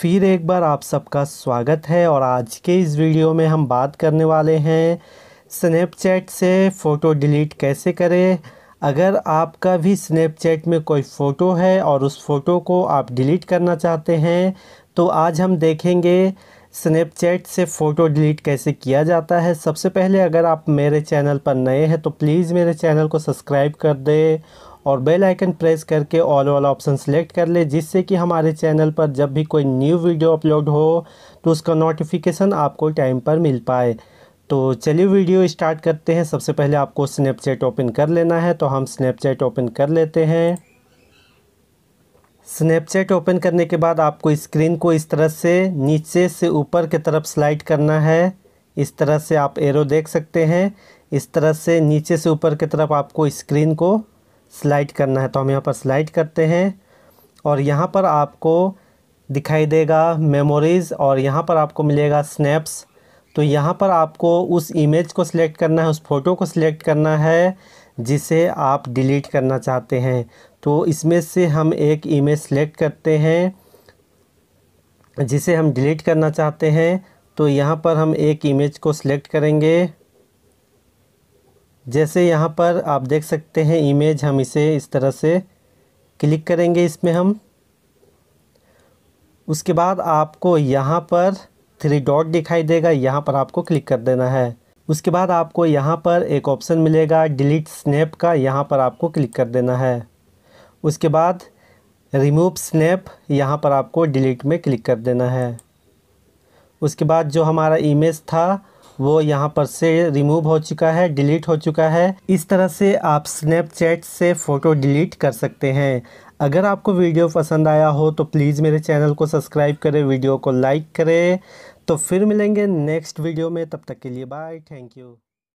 फिर एक बार आप सबका स्वागत है और आज के इस वीडियो में हम बात करने वाले हैं स्नैपचैट से फ़ोटो डिलीट कैसे करें अगर आपका भी स्नैपचैट में कोई फ़ोटो है और उस फ़ोटो को आप डिलीट करना चाहते हैं तो आज हम देखेंगे स्नैपचैट से फ़ोटो डिलीट कैसे किया जाता है सबसे पहले अगर आप मेरे चैनल पर नए हैं तो प्लीज़ मेरे चैनल को सब्सक्राइब कर दें और बेल आइकन प्रेस करके ऑल वाला ऑप्शन सेलेक्ट कर ले जिससे कि हमारे चैनल पर जब भी कोई न्यू वीडियो अपलोड हो तो उसका नोटिफिकेशन आपको टाइम पर मिल पाए तो चलिए वीडियो स्टार्ट करते हैं सबसे पहले आपको स्नैपचैट ओपन कर लेना है तो हम स्नैपचैट ओपन कर लेते हैं स्नैपचैट ओपन करने के बाद आपको स्क्रीन को इस तरह से नीचे से ऊपर की तरफ स्लाइड करना है इस तरह से आप एरो देख सकते हैं इस तरह से नीचे से ऊपर की तरफ आपको स्क्रीन को स्लाइड करना है तो हम यहाँ पर स्लाइड करते हैं और यहाँ पर आपको दिखाई देगा मेमोरीज़ और यहाँ पर आपको मिलेगा स्नैप्स तो यहाँ पर आपको उस इमेज को सिलेक्ट करना है उस फ़ोटो को सिलेक्ट करना है जिसे आप डिलीट करना चाहते हैं तो इसमें से हम एक इमेज सेलेक्ट करते हैं जिसे हम डिलीट करना चाहते हैं तो यहाँ पर हम एक इमेज को सिलेक्ट करेंगे जैसे यहाँ पर आप देख सकते हैं इमेज हम इसे इस तरह से क्लिक करेंगे इसमें हम उसके बाद आपको यहाँ पर थ्री डॉट दिखाई देगा यहाँ पर आपको क्लिक कर देना है उसके बाद आपको यहाँ पर एक ऑप्शन मिलेगा डिलीट स्नैप का यहाँ पर आपको क्लिक कर देना है उसके बाद रिमूव स्नैप यहाँ पर आपको डिलीट में क्लिक कर देना है उसके बाद जो हमारा इमेज था वो यहाँ पर से रिमूव हो चुका है डिलीट हो चुका है इस तरह से आप स्नैपचैट से फ़ोटो डिलीट कर सकते हैं अगर आपको वीडियो पसंद आया हो तो प्लीज़ मेरे चैनल को सब्सक्राइब करें वीडियो को लाइक करें तो फिर मिलेंगे नेक्स्ट वीडियो में तब तक के लिए बाय थैंक यू